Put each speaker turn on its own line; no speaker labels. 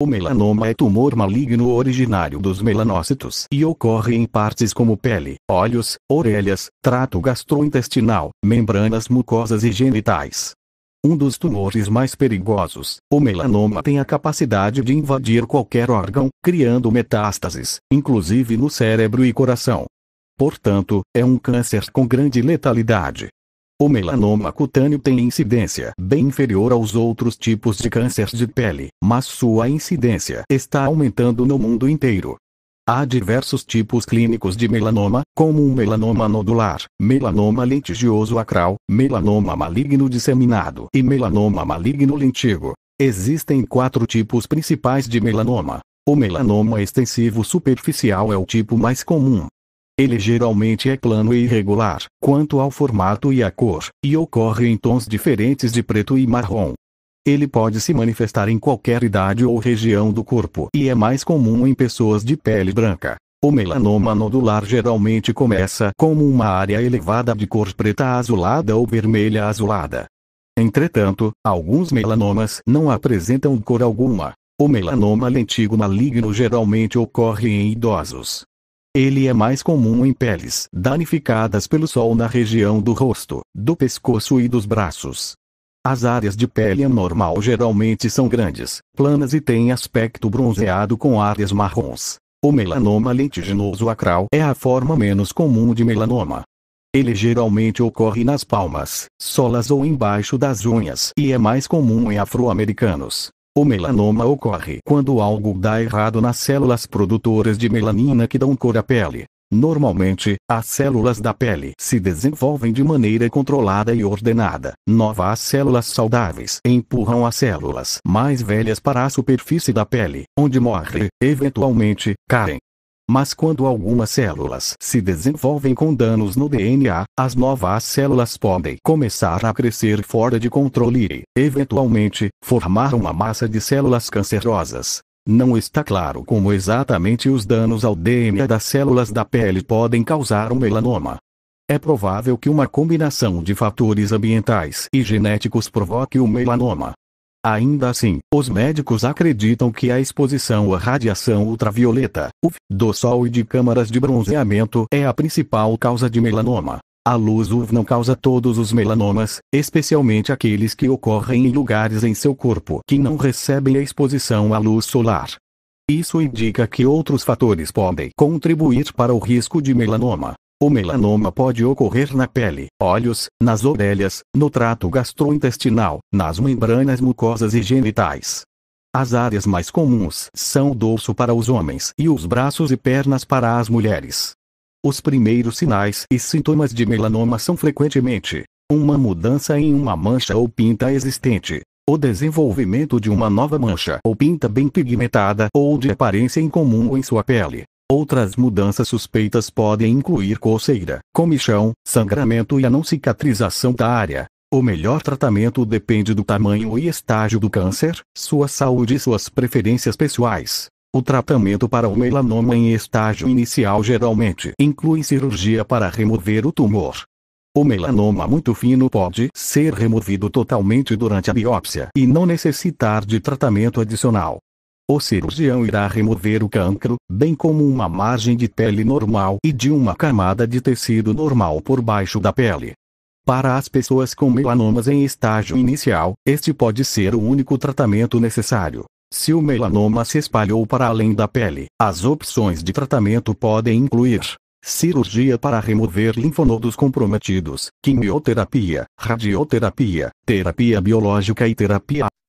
O melanoma é tumor maligno originário dos melanócitos e ocorre em partes como pele, olhos, orelhas, trato gastrointestinal, membranas mucosas e genitais. Um dos tumores mais perigosos, o melanoma tem a capacidade de invadir qualquer órgão, criando metástases, inclusive no cérebro e coração. Portanto, é um câncer com grande letalidade. O melanoma cutâneo tem incidência bem inferior aos outros tipos de cânceres de pele, mas sua incidência está aumentando no mundo inteiro. Há diversos tipos clínicos de melanoma, como o melanoma nodular, melanoma litigioso acral, melanoma maligno disseminado e melanoma maligno lentigo. Existem quatro tipos principais de melanoma. O melanoma extensivo superficial é o tipo mais comum, ele geralmente é plano e irregular, quanto ao formato e à cor, e ocorre em tons diferentes de preto e marrom. Ele pode se manifestar em qualquer idade ou região do corpo e é mais comum em pessoas de pele branca. O melanoma nodular geralmente começa como uma área elevada de cor preta azulada ou vermelha azulada. Entretanto, alguns melanomas não apresentam cor alguma. O melanoma lentigo maligno geralmente ocorre em idosos, ele é mais comum em peles danificadas pelo sol na região do rosto, do pescoço e dos braços. As áreas de pele anormal geralmente são grandes, planas e têm aspecto bronzeado com áreas marrons. O melanoma lentiginoso acral é a forma menos comum de melanoma. Ele geralmente ocorre nas palmas, solas ou embaixo das unhas e é mais comum em afro-americanos. O melanoma ocorre quando algo dá errado nas células produtoras de melanina que dão cor à pele. Normalmente, as células da pele se desenvolvem de maneira controlada e ordenada. Novas células saudáveis empurram as células mais velhas para a superfície da pele, onde morrem, eventualmente, caem mas quando algumas células se desenvolvem com danos no DNA, as novas células podem começar a crescer fora de controle e, eventualmente, formar uma massa de células cancerosas. Não está claro como exatamente os danos ao DNA das células da pele podem causar um melanoma. É provável que uma combinação de fatores ambientais e genéticos provoque o melanoma, Ainda assim, os médicos acreditam que a exposição à radiação ultravioleta, UV, do sol e de câmaras de bronzeamento é a principal causa de melanoma. A luz UV não causa todos os melanomas, especialmente aqueles que ocorrem em lugares em seu corpo que não recebem a exposição à luz solar. Isso indica que outros fatores podem contribuir para o risco de melanoma, o melanoma pode ocorrer na pele, olhos, nas orelhas, no trato gastrointestinal, nas membranas mucosas e genitais. As áreas mais comuns são o dorso para os homens e os braços e pernas para as mulheres. Os primeiros sinais e sintomas de melanoma são frequentemente uma mudança em uma mancha ou pinta existente, o desenvolvimento de uma nova mancha ou pinta bem pigmentada ou de aparência incomum em sua pele, Outras mudanças suspeitas podem incluir coceira, comichão, sangramento e a não cicatrização da área. O melhor tratamento depende do tamanho e estágio do câncer, sua saúde e suas preferências pessoais. O tratamento para o melanoma em estágio inicial geralmente inclui cirurgia para remover o tumor. O melanoma muito fino pode ser removido totalmente durante a biópsia e não necessitar de tratamento adicional. O cirurgião irá remover o cancro, bem como uma margem de pele normal e de uma camada de tecido normal por baixo da pele. Para as pessoas com melanomas em estágio inicial, este pode ser o único tratamento necessário. Se o melanoma se espalhou para além da pele, as opções de tratamento podem incluir cirurgia para remover linfonodos comprometidos, quimioterapia, radioterapia, terapia biológica e terapia